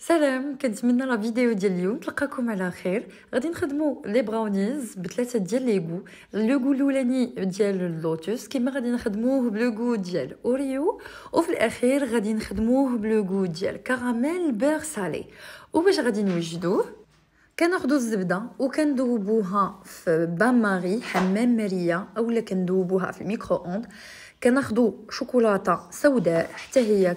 سلام كنتمنى لا فيديو ديال اليوم تلقاكم على خير غادي نخدمو لي براونيز بثلاثه ديال لي غو لو الاولاني ديال اللوتوس كما غادي نخدموه بلو ديال اوريو وفي الاخير غادي نخدموه بلو ديال كراميل بير سالي وباش غادي نوجدوه كناخذوا الزبده وكندوبوها في بان ماري حمام ماريه اولا كندوبوها في الميكرو اوند كناخدو شوكولاته سوداء حتى هي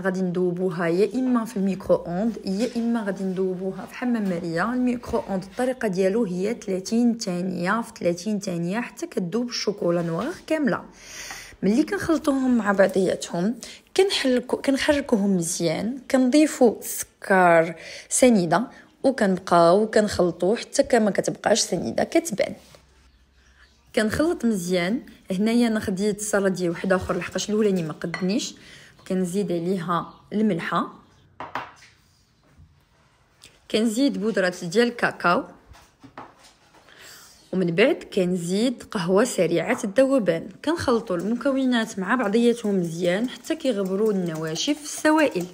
غادي نذوبوها يا اما في الميكرو اوند يا اما غادي نذوبوها في حمام ماريه الميكرو اوند الطريقه ديالو هي 30 ثانيه في 30 ثانيه حتى كذوب الشوكولا نوار كامله ملي كنخلطوهم مع بعضياتهم كنحلكو كنحركوهم مزيان كنضيفو سكر سنيده وكنبقاو كنخلطو حتى كما كتبقاش سنيده كتبان كنخلط مزيان هنايا انا خديت ديال واحد اخر لحقاش الاولاني ما قدنيش كنزيد عليها الملحه كنزيد بودره ديال الكاكاو ومن بعد كنزيد قهوه سريعه الذوبان كنخلطوا المكونات مع بعضياتهم مزيان حتى كيغبروا النواشف السوائل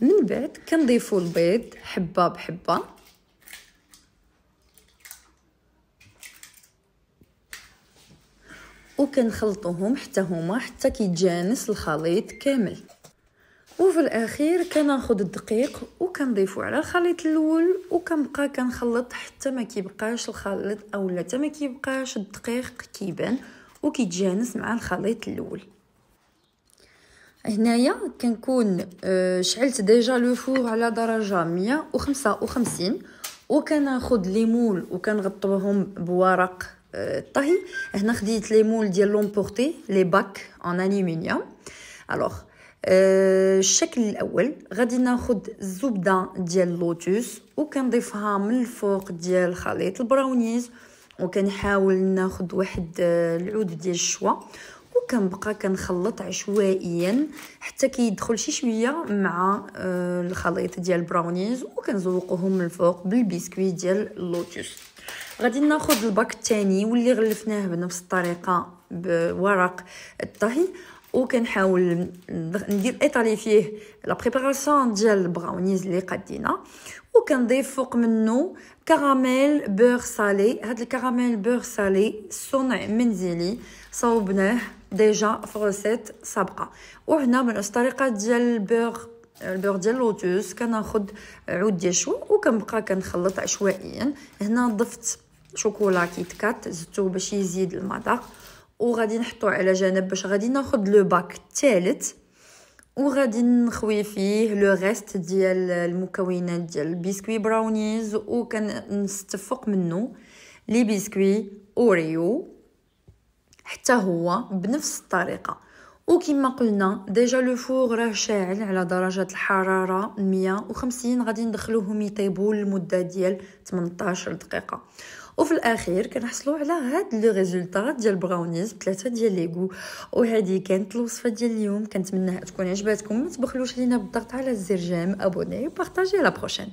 من بعد كنضيفوا البيض حبه بحبه وكنخلطوهم حتى هما حتى كيتجانس الخليط كامل وفي الاخير كناخذ الدقيق وكنضيفو على الخليط الاول وكنبقى كنخلط حتى ما كيبقاش الخليط اولا حتى ما كيبقاش الدقيق كيبان وكيتجانس مع الخليط الاول هنايا كنكون آه، شعلت ديجا لو فور على درجه 155 وكناخذ ليمول وكنغطوهم بورق الطهي هنا خديت لي مول ديال لومبورتي لي باك ان الومنيوم الوغ الشكل الاول غادي ناخد الزبده ديال اللوتوس وكنضيفها من الفوق ديال خليط البراونيز وكنحاول ناخد واحد العود ديال الشوا وكنبقى كنخلط عشوائيا حتى كيدخل شي شويه مع الخليط ديال البراونيز وكنزوقهم من الفوق بالبسكويت ديال اللوتوس غادي ناخذ الباك الثاني واللي غلفناه بنفس الطريقه بورق الطهي وكنحاول ندير ايطالي فيه لا بريباراسيون ديال البراونيز اللي قدينا وكنضيف فوق منه كراميل بور سالي هاد الكراميل بور سالي صنع منزلي صوبناه ديجا في غوسيت سابقه وهنا بنفس الطريقه ديال البور البور ديال لوتوس كناخد عود ديال شو وكنبقى كنخلط عشوائيا هنا ضفت شوكولا كيت كات زدتو باش يزيد المذاق وغادي نحطو على جنب باش غادي ناخد لو باك الثالث وغادي نخوي فيه لو ريست ديال المكونات ديال البسكوي براونيز وكنستفق منه لي بسكوي اوريو حتى هو بنفس الطريقه وكما قلنا ديجا لو فور راه شاعل على درجه الحراره 150 غادي ندخلوهم يطيبوا المده ديال 18 دقيقه وفي الاخير كنحصلوا على هاد لو ريزولطا ديال براونيز بثلاثه ديال ليغو وهذه كانت الوصفه ديال اليوم كنتمنى تكون عجبتكم ما تبخلوش علينا بالضغط على الزر جيم ابوني وبارطاجي لا بروشين